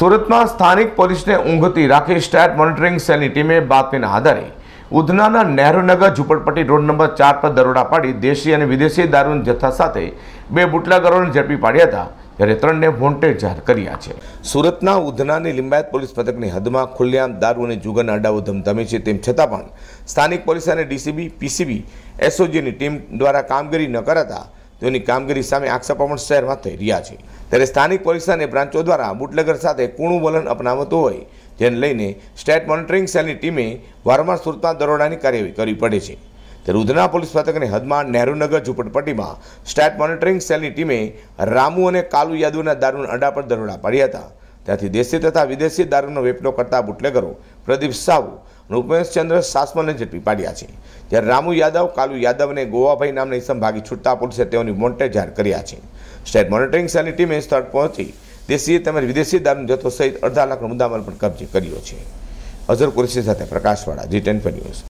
સુરતમાં સ્થાનિક પોલીસને ઊંઘતી રાખી સ્ટેટ મોનિટરિંગ સેલની ટીમે બાતમીના આધારે ઉધનાના નહેરુનગર ઝુંપડપટ્ટી રોડ નંબર ચાર પર દરોડા પાડી દેશી અને વિદેશી દારૂના જથ્થા સાથે બે બુટલાગરોને ઝડપી પાડ્યા હતા ત્યારે ત્રણને વોન્ટેડ જાહેર કર્યા છે સુરતના ઉધનાની લિંબાયત પોલીસ મથકની હદમાં ખુલ્લેઆમ દારૂ અને જુગન અડાઓ ધમધમે છે તેમ છતાં પણ સ્થાનિક પોલીસ અને ડીસીબી પીસીબી એસઓજીની ટીમ દ્વારા કામગીરી ન કરાતા તેઓની કામગીરી સામે આક્ષેપણ શહેરમાં થઈ રહ્યા છે ત્યારે સ્થાનિક પોલીસ અને બ્રાન્ચો દ્વારા બુટલેગર સાથે કૂણું વલણ અપનાવતું હોય જેને લઈને સ્ટેટ મોનિટરિંગ સેલની ટીમે વારંવાર સુરતમાં દરોડાની કાર્યવાહી કરવી પડે છે ત્યારે રૂધના પોલીસ મથકની હદમાં નહેરુનગર ઝૂંપડપટ્ટીમાં સ્ટેટ મોનિટરિંગ સેલની ટીમે રામુ અને કાલુ યાદવના દારૂના અંડા પર દરોડા પાડ્યા હતા ત્યાંથી દેશી તથા વિદેશી દારૂનો વેપલો કરતા બુટલેગરો પ્રદીપ સાહુ રૂપેશચંદ્ર સાસમાને ઝડપી પાડ્યા છે જ્યારે રામુ યાદવ કાલુ યાદવ અને ગોવાભાઈ નામના ઇસમ ભાગી છૂટતા પોલીસે તેઓની મોન્ટે જાહેર કર્યા છે સ્ટેટ મોનિટરિંગ સેલની ટીમે સ્થળ પહોંચી દેશીએ તેમજ વિદેશી દારૂનો જથ્થો સહિત અડધા લાખ મુદ્દામાલ પણ કબજે કર્યો છે અઝર કુરેશી સાથે પ્રકાશવાળા જી ટેન ન્યૂઝ